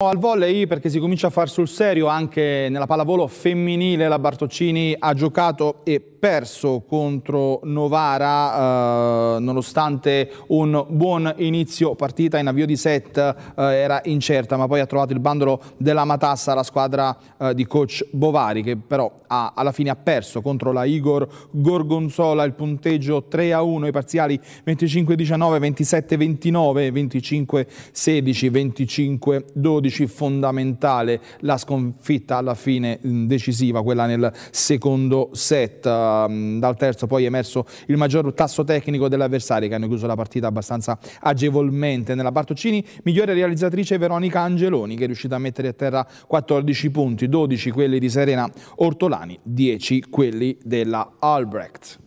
Al volley perché si comincia a far sul serio anche nella pallavolo femminile la Bartoccini ha giocato e perso contro Novara eh, nonostante un buon inizio partita in avvio di set eh, era incerta ma poi ha trovato il bandolo della Matassa la squadra eh, di coach Bovari che però ha, alla fine ha perso contro la Igor Gorgonzola il punteggio 3 a 1 i parziali 25-19 27-29 25-16 25-12 fondamentale la sconfitta alla fine mm, decisiva quella nel secondo set dal terzo poi è emerso il maggior tasso tecnico dell'avversario che hanno chiuso la partita abbastanza agevolmente nella Bartoccini migliore realizzatrice Veronica Angeloni che è riuscita a mettere a terra 14 punti 12 quelli di Serena Ortolani 10 quelli della Albrecht